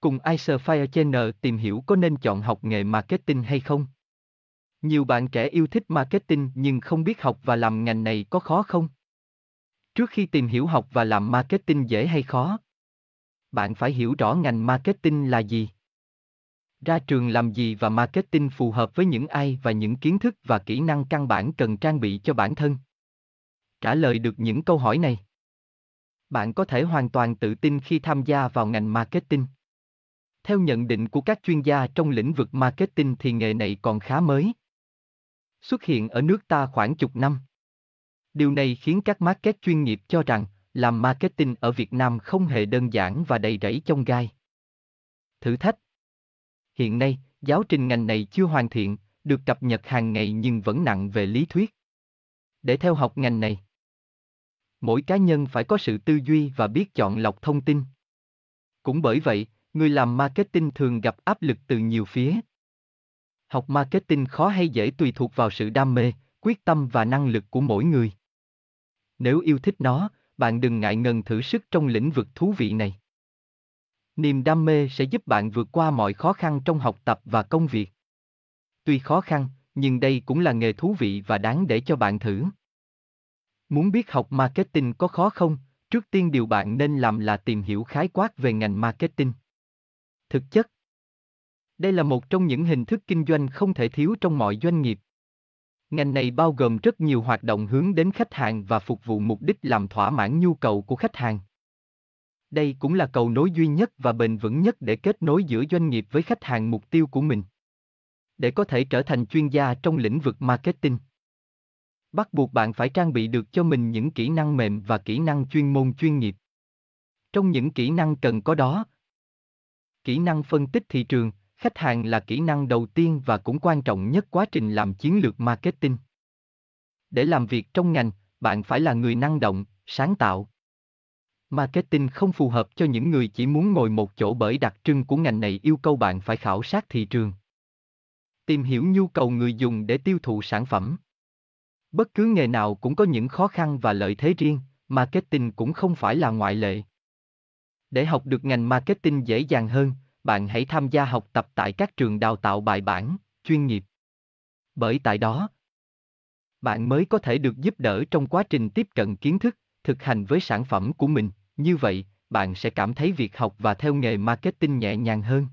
Cùng Iserfire Channel tìm hiểu có nên chọn học nghề marketing hay không. Nhiều bạn trẻ yêu thích marketing nhưng không biết học và làm ngành này có khó không? Trước khi tìm hiểu học và làm marketing dễ hay khó, bạn phải hiểu rõ ngành marketing là gì. Ra trường làm gì và marketing phù hợp với những ai và những kiến thức và kỹ năng căn bản cần trang bị cho bản thân. Trả lời được những câu hỏi này, bạn có thể hoàn toàn tự tin khi tham gia vào ngành marketing. Theo nhận định của các chuyên gia trong lĩnh vực marketing thì nghề này còn khá mới. Xuất hiện ở nước ta khoảng chục năm. Điều này khiến các market chuyên nghiệp cho rằng làm marketing ở Việt Nam không hề đơn giản và đầy rẫy trong gai. Thử thách Hiện nay, giáo trình ngành này chưa hoàn thiện, được cập nhật hàng ngày nhưng vẫn nặng về lý thuyết. Để theo học ngành này, mỗi cá nhân phải có sự tư duy và biết chọn lọc thông tin. Cũng bởi vậy, Người làm marketing thường gặp áp lực từ nhiều phía. Học marketing khó hay dễ tùy thuộc vào sự đam mê, quyết tâm và năng lực của mỗi người. Nếu yêu thích nó, bạn đừng ngại ngần thử sức trong lĩnh vực thú vị này. Niềm đam mê sẽ giúp bạn vượt qua mọi khó khăn trong học tập và công việc. Tuy khó khăn, nhưng đây cũng là nghề thú vị và đáng để cho bạn thử. Muốn biết học marketing có khó không? Trước tiên điều bạn nên làm là tìm hiểu khái quát về ngành marketing thực chất đây là một trong những hình thức kinh doanh không thể thiếu trong mọi doanh nghiệp ngành này bao gồm rất nhiều hoạt động hướng đến khách hàng và phục vụ mục đích làm thỏa mãn nhu cầu của khách hàng đây cũng là cầu nối duy nhất và bền vững nhất để kết nối giữa doanh nghiệp với khách hàng mục tiêu của mình để có thể trở thành chuyên gia trong lĩnh vực marketing bắt buộc bạn phải trang bị được cho mình những kỹ năng mềm và kỹ năng chuyên môn chuyên nghiệp trong những kỹ năng cần có đó kỹ năng phân tích thị trường khách hàng là kỹ năng đầu tiên và cũng quan trọng nhất quá trình làm chiến lược marketing để làm việc trong ngành bạn phải là người năng động sáng tạo marketing không phù hợp cho những người chỉ muốn ngồi một chỗ bởi đặc trưng của ngành này yêu cầu bạn phải khảo sát thị trường tìm hiểu nhu cầu người dùng để tiêu thụ sản phẩm bất cứ nghề nào cũng có những khó khăn và lợi thế riêng marketing cũng không phải là ngoại lệ để học được ngành marketing dễ dàng hơn, bạn hãy tham gia học tập tại các trường đào tạo bài bản, chuyên nghiệp. Bởi tại đó, bạn mới có thể được giúp đỡ trong quá trình tiếp cận kiến thức, thực hành với sản phẩm của mình, như vậy, bạn sẽ cảm thấy việc học và theo nghề marketing nhẹ nhàng hơn.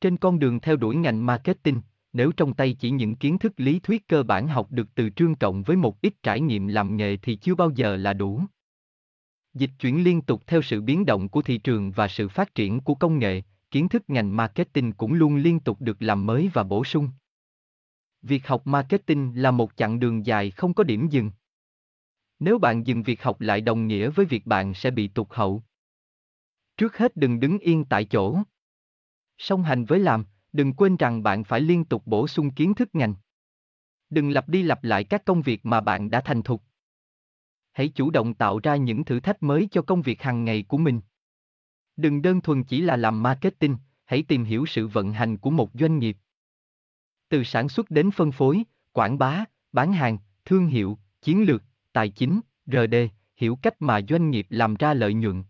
Trên con đường theo đuổi ngành marketing, nếu trong tay chỉ những kiến thức lý thuyết cơ bản học được từ trương cộng với một ít trải nghiệm làm nghề thì chưa bao giờ là đủ. Dịch chuyển liên tục theo sự biến động của thị trường và sự phát triển của công nghệ, kiến thức ngành marketing cũng luôn liên tục được làm mới và bổ sung. Việc học marketing là một chặng đường dài không có điểm dừng. Nếu bạn dừng việc học lại đồng nghĩa với việc bạn sẽ bị tụt hậu. Trước hết đừng đứng yên tại chỗ. Song hành với làm, đừng quên rằng bạn phải liên tục bổ sung kiến thức ngành. Đừng lặp đi lặp lại các công việc mà bạn đã thành thục hãy chủ động tạo ra những thử thách mới cho công việc hàng ngày của mình. Đừng đơn thuần chỉ là làm marketing, hãy tìm hiểu sự vận hành của một doanh nghiệp. Từ sản xuất đến phân phối, quảng bá, bán hàng, thương hiệu, chiến lược, tài chính, RD, hiểu cách mà doanh nghiệp làm ra lợi nhuận.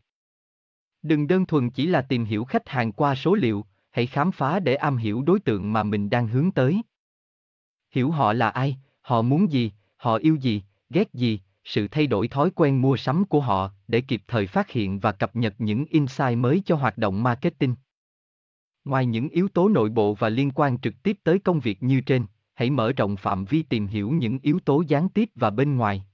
Đừng đơn thuần chỉ là tìm hiểu khách hàng qua số liệu, hãy khám phá để am hiểu đối tượng mà mình đang hướng tới. Hiểu họ là ai, họ muốn gì, họ yêu gì, ghét gì, sự thay đổi thói quen mua sắm của họ để kịp thời phát hiện và cập nhật những insight mới cho hoạt động marketing. Ngoài những yếu tố nội bộ và liên quan trực tiếp tới công việc như trên, hãy mở rộng phạm vi tìm hiểu những yếu tố gián tiếp và bên ngoài.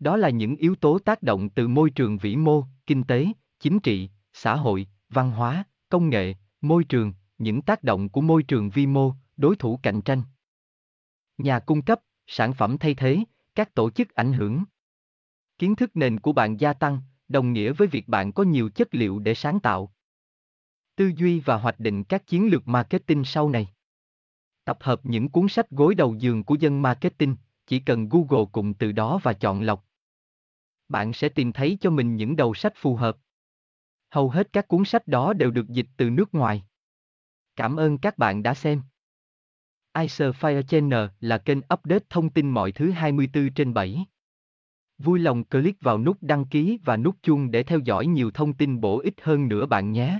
Đó là những yếu tố tác động từ môi trường vĩ mô, kinh tế, chính trị, xã hội, văn hóa, công nghệ, môi trường, những tác động của môi trường vi mô, đối thủ cạnh tranh. Nhà cung cấp, sản phẩm thay thế, các tổ chức ảnh hưởng. Kiến thức nền của bạn gia tăng, đồng nghĩa với việc bạn có nhiều chất liệu để sáng tạo. Tư duy và hoạch định các chiến lược marketing sau này. Tập hợp những cuốn sách gối đầu giường của dân marketing, chỉ cần Google cụm từ đó và chọn lọc. Bạn sẽ tìm thấy cho mình những đầu sách phù hợp. Hầu hết các cuốn sách đó đều được dịch từ nước ngoài. Cảm ơn các bạn đã xem. Ice Fire Channel là kênh update thông tin mọi thứ 24 trên 7. Vui lòng click vào nút đăng ký và nút chuông để theo dõi nhiều thông tin bổ ích hơn nữa bạn nhé.